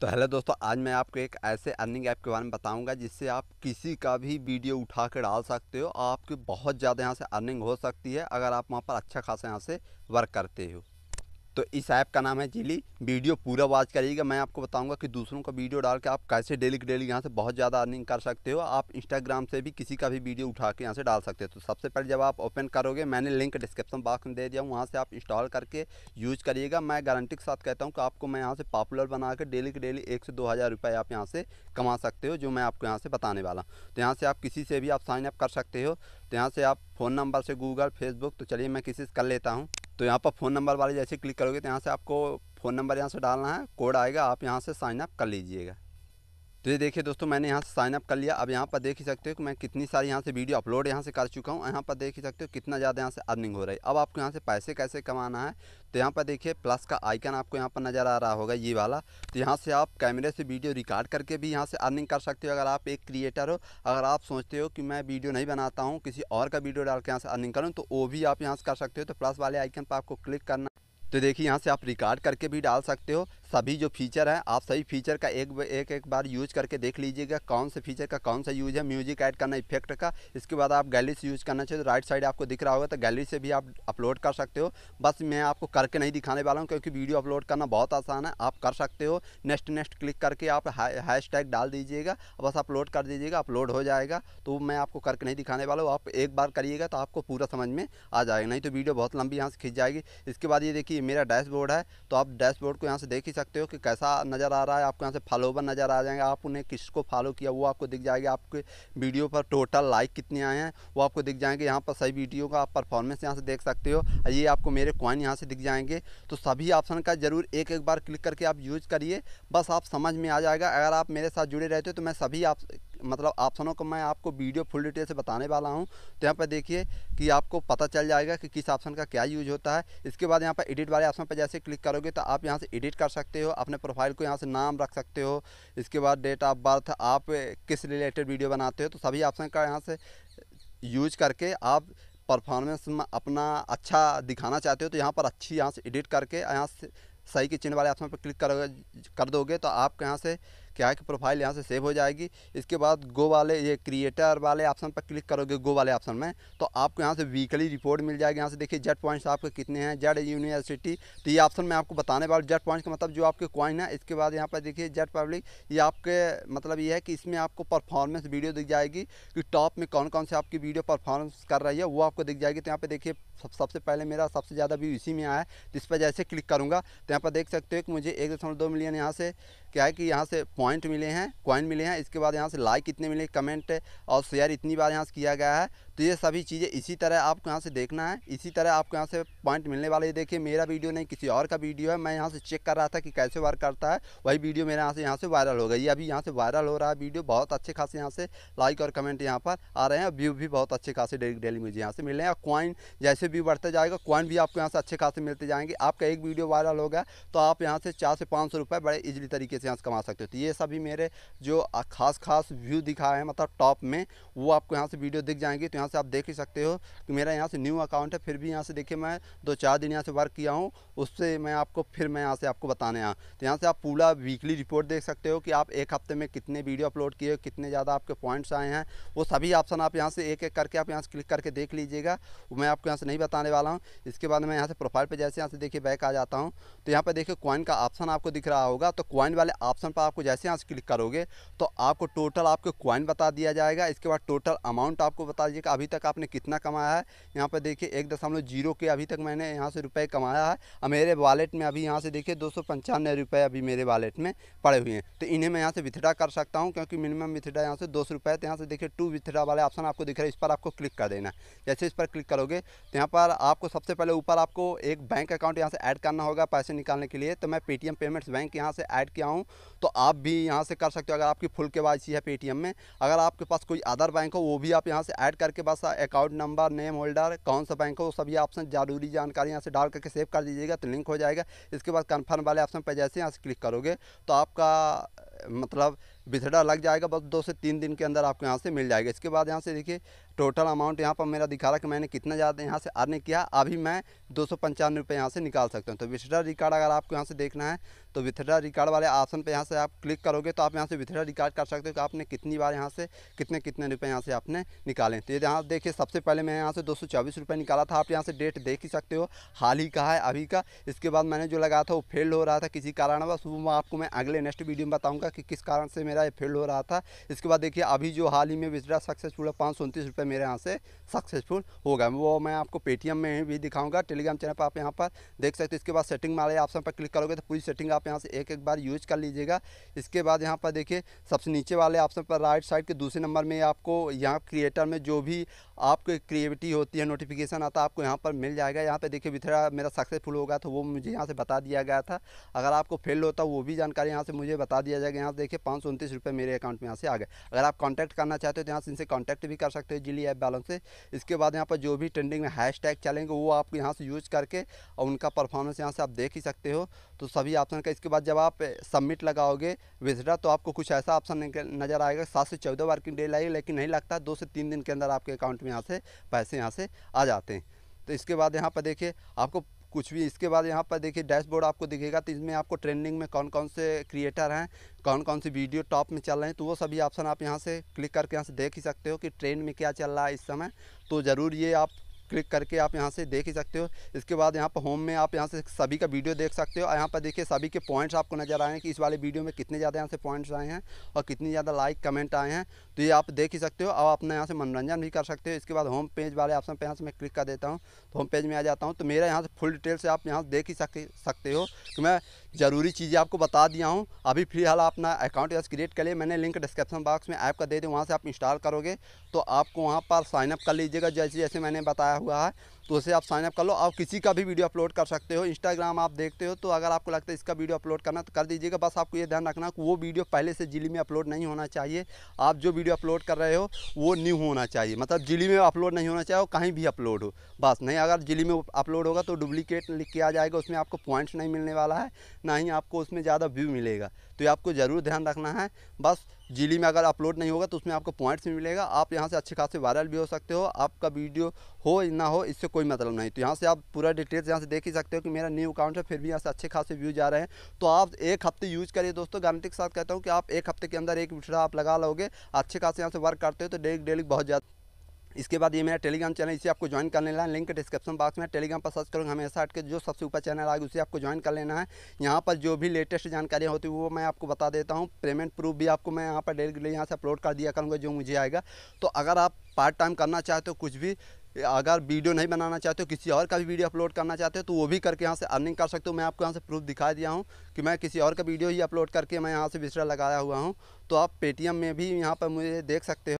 तो हेलो दोस्तों आज मैं आपको एक ऐसे अर्निंग ऐप के बारे में बताऊंगा जिससे आप किसी का भी वीडियो उठा कर डाल सकते हो आपकी बहुत ज़्यादा यहाँ से अर्निंग हो सकती है अगर आप वहाँ पर अच्छा खासा यहाँ से वर्क करते हो तो इस ऐप का नाम है जिली वीडियो पूरा वॉच करिएगा मैं आपको बताऊंगा कि दूसरों का वीडियो डाल के आप कैसे डेली डेली यहाँ से बहुत ज़्यादा अर्निंग कर सकते हो आप इंस्टाग्राम से भी किसी का भी वीडियो उठा के यहाँ से डाल सकते हो तो सबसे पहले जब आप ओपन करोगे मैंने लिंक डिस्क्रिप्शन बॉक्स में दे दिया हूँ वहाँ से आप इंस्टॉल करके यूज़ करिएगा मैं गारंटी के साथ कहता हूँ कि आपको मैं यहाँ से पॉपुलर बना के डेली डेली एक से दो हज़ार रुपये आप यहाँ से कमा सकते हो जो मैं आपको यहाँ से बताने वाला हूँ तो यहाँ से आप किसी से भी आप साइन अप कर सकते हो तो यहाँ से आप फ़ोन नंबर से गूगल फेसबुक तो चलिए मैं किसी से कर लेता हूँ तो यहाँ पर फ़ोन नंबर वाले जैसे क्लिक करोगे तो यहाँ से आपको फ़ोन नंबर यहाँ से डालना है कोड आएगा आप यहाँ से साइनअप कर लीजिएगा तो ये देखिए दोस्तों मैंने यहाँ से साइनअप कर लिया अब यहाँ पर देख ही सकते हो कि मैं कितनी सारी यहाँ से वीडियो अपलोड यहाँ से कर चुका हूँ यहाँ पर देख ही सकते हो कितना ज़्यादा यहाँ से अर्निंग हो रही है अब आपको यहाँ से पैसे कैसे कमाना है तो यहाँ पर देखिए प्लस का आइकन आपको यहाँ पर नज़र आ रहा होगा ये वाला तो यहाँ से आप कैमरे से वीडियो रिकॉर्ड करके भी यहाँ से अर्निंग कर सकते हो अगर आप एक क्रिएटर हो अगर आप सोचते हो कि मैं वीडियो नहीं बनाता हूँ किसी और का वीडियो डाल के यहाँ से अर्निंग करूँ तो वो भी आप यहाँ से कर सकते हो तो प्लस वाले आइकन पर आपको क्लिक करना तो देखिए यहाँ से आप रिकॉर्ड करके भी डाल सकते हो सभी जो फीचर हैं आप सभी फीचर का एक एक एक बार यूज करके देख लीजिएगा कौन से फीचर का कौन सा यूज है म्यूजिक ऐड करना इफेक्ट का इसके बाद आप गैलरी से यूज करना चाहिए तो राइट साइड आपको दिख रहा होगा तो गैलरी से भी आप अपलोड कर सकते हो बस मैं आपको करके नहीं दिखाने वाला हूँ क्योंकि वीडियो अपलोड करना बहुत आसान है आप कर सकते हो नेक्स्ट नेक्स्ट क्लिक करके आप हैश टैग डाल दीजिएगा बस अपलोड कर दीजिएगा अपलोड हो जाएगा तो मैं आपको करके नहीं दिखाने वाला हूँ आप एक बार करिएगा तो आपको पूरा समझ में आ जाएगा नहीं तो वीडियो बहुत लंबी यहाँ से खींच जाएगी इसके बाद ये देखिए ये मेरा डैशबोर्ड है तो आप डैशबोर्ड को यहाँ से देख ही सकते हो कि कैसा नज़र आ रहा है आपको यहाँ से फॉलोवर नज़र आ जाएंगे आप उन्हें किसको फॉलो किया वो आपको दिख जाएगा आपके वीडियो पर टोटल लाइक कितने आए हैं वो आपको दिख जाएंगे यहाँ पर सही वीडियो का आप परफॉर्मेंस यहाँ से देख सकते हो ये आपको मेरे कॉइन यहाँ से दिख जाएंगे तो सभी ऑप्शन का ज़रूर एक एक बार क्लिक करके आप यूज़ करिए बस आप समझ में आ जाएगा अगर आप मेरे साथ जुड़े रहते हो तो मैं सभी आप मतलब ऑप्शनों को मैं आपको वीडियो फुल डिटेल से बताने वाला हूँ तो यहाँ पर देखिए कि आपको पता चल जाएगा कि किस ऑप्शन का क्या यूज होता है इसके बाद यहाँ पर एडिट वाले ऑप्शन पर जैसे क्लिक करोगे तो आप यहाँ से एडिट कर सकते हो अपने प्रोफाइल को यहाँ से नाम रख सकते हो इसके बाद डेट ऑफ बर्थ आप किस रिलेटेड वीडियो बनाते हो तो सभी ऑप्शन का यहाँ से यूज करके आप परफॉर्मेंस में अपना अच्छा दिखाना चाहते हो तो यहाँ पर अच्छी यहाँ से एडिट करके यहाँ से सही के चिन्ह वाले ऑप्शन पर क्लिक करोगे कर दोगे तो आपके यहाँ से क्या है कि प्रोफाइल यहाँ से सेव हो जाएगी इसके बाद गो वाले ये क्रिएटर वाले ऑप्शन पर क्लिक करोगे गो वाले ऑप्शन में तो आपको यहाँ से वीकली रिपोर्ट मिल जाएगी यहाँ से देखिए जेड पॉइंट्स आपके कितने हैं जेड यूनिवर्सिटी तो ये ऑप्शन मैं आपको बताने वाला जेड पॉइंट्स का मतलब जो आपके कॉइन है इसके बाद यहाँ पर देखिए जेड पब्लिक ये आपके मतलब ये है कि इसमें आपको परफॉर्मेंस वीडियो दिख जाएगी कि टॉप में कौन कौन से आपकी वीडियो परफॉर्मेंस कर रही है वो आपको दिख जाएगी तो यहाँ पर देखिए सबसे पहले मेरा सबसे ज़्यादा व्यू इसी में आया है जिस पर जैसे क्लिक करूँगा तो यहाँ पर देख सकते हो कि मुझे एक दशमलव दो मिलियन यहाँ से क्या है कि यहाँ से पॉइंट मिले हैं कॉइन मिले हैं इसके बाद यहाँ से लाइक इतने मिले कमेंट और शेयर इतनी बार यहाँ से किया गया है तो ये सभी चीज़ें इसी तरह आपको यहाँ से देखना है इसी तरह आपको यहाँ से पॉइंट मिलने वाले ये देखिए मेरा वीडियो नहीं किसी और का वीडियो है मैं यहाँ से चेक कर रहा था कि कैसे वर्क करता है वही वीडियो मेरे यहाँ से यहाँ से वायरल हो गई अभी यहाँ से वायरल हो रहा है वीडियो बहुत अच्छे खासे यहाँ से लाइक और कमेंट यहाँ पर आ रहे हैं और व्यू भी बहुत अच्छे खासे डेली डेली मुझे यहाँ से मिल रहे हैं और कॉइन जैसे व्यू बढ़ता जाएगा कॉइन भी आपको यहाँ से अच्छे खासे मिलते जाएंगे आपका एक वीडियो वायरल होगा तो आप यहाँ से चार से पाँच सौ बड़े ईजिली तरीके से यहाँ से कमा सकते हो तो ये सभी मेरे जो खास खास व्यू दिखा है मतलब टॉप में वो आपको यहाँ से वीडियो दिख जाएंगे तो यहाँ से आप देख ही सकते हो कि मेरा यहाँ से न्यू अकाउंट है फिर भी यहाँ से देखिए मैं दो चार दिन यहाँ से वर्क किया हूँ उससे मैं आपको फिर मैं यहाँ से आपको बताने आया तो यहाँ से आप पूरा वीकली रिपोर्ट देख सकते हो कि आप एक हफ्ते में कितने वीडियो अपलोड किए कितने ज़्यादा आपके पॉइंट्स आए हैं वो सभी ऑप्शन आप यहाँ से एक एक करके आप यहाँ से क्लिक करके देख लीजिएगा मैं आपको यहाँ से नहीं बताने वाला हूँ इसके बाद मैं यहाँ से प्रोफाइल पर जैसे यहाँ से देखिए बैक आ जाता हूँ तो यहाँ पर देखिए कॉइन का ऑप्शन आपको दिख रहा होगा तो कॉइन वाले ऑप्शन पर आपको जैसे यहाँ से क्लिक करोगे तो आपको टोटल आपको कॉइन बता दिया जाएगा इसके बाद टोटल अमाउंट आपको बता दीजिएगा अभी तक आपने कितना कमाया है यहाँ पर देखिए एक दशमलव जीरो के अभी तक मैंने यहाँ से रुपए कमाया है और मेरे वालेट में अभी यहाँ से देखिए दो सौ पंचानवे रुपये अभी मेरे वालेट में पड़े हुए हैं तो इन्हें मैं यहाँ से विथड्रा कर सकता हूँ क्योंकि मिनिमम विथड्रा यहाँ से दो सौ रुपये तो यहाँ से देखिए टू विथड्रा वाले ऑप्शन आपको दिख रहा है इस पर आपको क्लिक कर देना जैसे इस पर क्लिक करोगे तो यहाँ पर आपको सबसे पहले ऊपर आपको एक बैंक अकाउंट यहाँ से ऐड करना होगा पैसे निकालने के लिए तो मैं पेटीएम पेमेंट्स बैंक यहाँ से ऐड किया हूँ तो आप भी यहाँ से कर सकते हो अगर आपकी फुल के है पेटीएम में अगर आपके पास कोई अदर बैंक हो वो भी आप यहाँ से ऐड करके आपके पास अकाउंट नंबर नेम होल्डर कौन सा बैंक है वो सभी ऑप्शन जरूरी जानकारी यहाँ से डाल करके सेव कर दीजिएगा तो लिंक हो जाएगा इसके बाद कन्फर्म वाले ऑप्शन पर जैसे यहाँ से क्लिक करोगे तो आपका मतलब बिथड़ा लग जाएगा बस दो से तीन दिन के अंदर आपको यहाँ से मिल जाएगा इसके बाद यहाँ से देखिए टोटल अमाउंट यहाँ पर मेरा दिखा रहा कि मैंने कितना ज़्यादा यहाँ से अर्न किया अभी मैं दो सौ पंचानवे रुपये यहाँ से निकाल सकता हूँ तो विथड्रा रिकॉर्ड अगर आपको यहाँ से देखना है तो विथड्रा रिकॉर्ड वाले ऑप्शन पर यहाँ से आप क्लिक करोगे तो आप यहाँ से विथड्रा रिकार्ड कर सकते हो कि आपने कितनी बार यहाँ से कितने कितने रुपये यहाँ से आपने निकालें तो ये यहाँ देखिए सबसे पहले मैं यहाँ से दो रुपये निकाला था आप यहाँ से डेट देख ही सकते हो हाल ही का है अभी का इसके बाद मैंने जो लगाया था वो फेल हो रहा था किसी कारणवश वो आपको मैं अगले नेक्स्ट वीडियो में बताऊँगा कि किस कारण से मेरा मेरा ये फेल हो रहा था इसके बाद देखिए अभी जो हाल ही में विड्रा सक्सेसफुल है पाँच सौ उनतीस रुपये मेरे यहाँ से सक्सेसफुल हो गया वो मैं आपको पेटीएम में भी दिखाऊंगा टेलीग्राम चैनल पर आप यहाँ पर देख सकते इसके बाद सेटिंग वाले ऑप्शन पर क्लिक करोगे तो पूरी सेटिंग आप यहाँ से एक एक बार यूज कर लीजिएगा इसके बाद यहाँ पर देखिए सबसे नीचे वाले ऑप्शन पर राइट साइड के दूसरे नंबर में आपको यहाँ क्रिएटर में जो भी आपकी क्रिएटिविटी होती है नोटिफिकेशन आता है आपको यहाँ पर मिल जाएगा यहाँ पर देखिए विथरा मेरा सक्सेसफुल होगा तो वो मुझे यहाँ से बता दिया गया था अगर आपको फेल होता वो भी जानकारी यहाँ से मुझे बता दिया जाएगा यहाँ से देखिए पाँच सौ उनतीस रुपये मेरे अकाउंट में यहाँ से आ गए अगर आप कॉन्टैक्ट करना चाहते हो तो यहाँ से इनसे कॉन्टैक्ट भी कर सकते हो जिली ऐप बैलेंस से इसके बाद यहाँ पर जो भी ट्रेंडिंग में हैश टैग चलेंगे वो आप यहाँ से यूज करके और उनका परफॉर्मेंस यहाँ से आप देख ही सकते हो तो सभी ऑप्शन का इसके बाद जब आप सबमिट लगाओगे विजिटर तो आपको कुछ ऐसा ऑप्शन नज़र आएगा सात से चौदह वर्किंग डे लगेगी लेकिन नहीं लगता दो से तीन दिन के अंदर आपके अकाउंट में यहाँ से पैसे यहाँ से आ जाते हैं तो इसके बाद यहाँ पर देखिए आपको कुछ भी इसके बाद यहाँ पर देखिए डैशबोर्ड आपको दिखेगा तो इसमें आपको ट्रेंडिंग में कौन कौन से क्रिएटर हैं कौन कौन सी वीडियो टॉप में चल रहे हैं तो वो सभी ऑप्शन आप यहाँ से क्लिक करके यहाँ से देख ही सकते हो कि ट्रेंड में क्या चल रहा है इस समय तो ज़रूर ये आप क्लिक करके आप यहाँ से देख ही सकते हो इसके बाद यहाँ पर होम में आप यहाँ से सभी का वीडियो देख सकते हो और यहाँ पर देखिए सभी के पॉइंट्स आपको नजर आए हैं कि इस वाले वीडियो में कितने ज़्यादा यहाँ से पॉइंट्स आए हैं और कितनी ज़्यादा लाइक कमेंट आए हैं तो ये आप देख ही सकते हो और अपना यहाँ से मनोरंजन भी कर सकते हो इसके बाद होम पेज वाले ऑप्शन पर यहाँ से मैं क्लिक कर देता हूँ तो होम पेज में आ जाता हूँ तो मेरा यहाँ से फुल डिटेल से आप यहाँ देख ही सकते सकते हो कि मैं ज़रूरी चीज़ें आपको बता दिया हूँ अभी फिलहाल अपना अकाउंट यहाँ क्रिएट कर लिए मैंने लिंक डिस्क्रिप्शन बॉक्स में ऐप का दे दें वहाँ से आप इंस्टॉल करोगे तो आपको वहाँ पर साइनअप कर लीजिएगा जैसे जैसे मैंने बताया हुआ है तो उसे आप साइनअप कर लो और किसी का भी वीडियो अपलोड कर सकते हो इंस्टाग्राम आप देखते हो तो अगर आपको लगता है इसका वीडियो अपलोड करना तो कर दीजिएगा बस आपको ये ध्यान रखना कि वो वीडियो पहले से जिली में अपलोड नहीं होना चाहिए आप जो वीडियो अपलोड कर रहे हो वो न्यू होना चाहिए मतलब जिली में अपलोड नहीं होना चाहिए कहीं भी अपलोड हो बस नहीं अगर जिली में अपलोड होगा तो डुप्लीकेट लिख किया जाएगा उसमें आपको पॉइंट्स नहीं मिलने वाला है ना ही आपको उसमें ज़्यादा व्यू मिलेगा तो ये आपको ज़रूर ध्यान रखना है बस जीली में अगर अपलोड नहीं होगा तो उसमें आपको पॉइंट्स भी मिलेगा आप यहाँ से अच्छे खासे वायरल भी हो सकते हो आपका वीडियो हो ना हो इससे कोई मतलब नहीं तो यहाँ से आप पूरा डिटेल्स यहाँ से देख ही सकते हो कि मेरा न्यू अकाउंट है फिर भी यहाँ से अच्छे खासे व्यूज आ रहे हैं तो आप एक हफ्ते यूज़ करिए दोस्तों गारंटी के साथ कहता हूँ कि आप एक हफ्ते के अंदर एक विठड़ा आप लगा लोगे अच्छे खासे यहाँ से वर्क करते हो तो डेली डेली बहुत ज़्यादा इसके बाद ये मेरा टेलीग्राम चैनल इसे आपको ज्वाइन कर लेना है लिंक डिस्क्रिप्शन बॉक्स में टेलीग्राम पर सर्च करूँगा हमेशा हट के जो सबसे ऊपर चैनल आगे उसे आपको ज्वाइन कर लेना है यहाँ पर जो भी लेटेस्ट जानकारियाँ होती है वो मैं आपको बता देता हूँ पेमेंट प्रूफ भी आपको मैं यहाँ पर डेली यहाँ से अपलोड कर दिया करूँगा जो मुझे आएगा तो अगर आप पार्ट टाइम करना चाहते हो कुछ भी अगर वीडियो नहीं बनाना चाहते हो किसी और का भी वीडियो अपलोड करना चाहते हो तो वो भी करके यहाँ से अर्निंग कर सकते हो मैं आपको यहाँ से प्रूफ दिखा दिया हूँ कि मैं किसी और का वीडियो ही अपलोड करके मैं यहाँ से विसरा लगाया हुआ हूँ तो आप पेटीएम में भी यहाँ पर मुझे देख सकते हो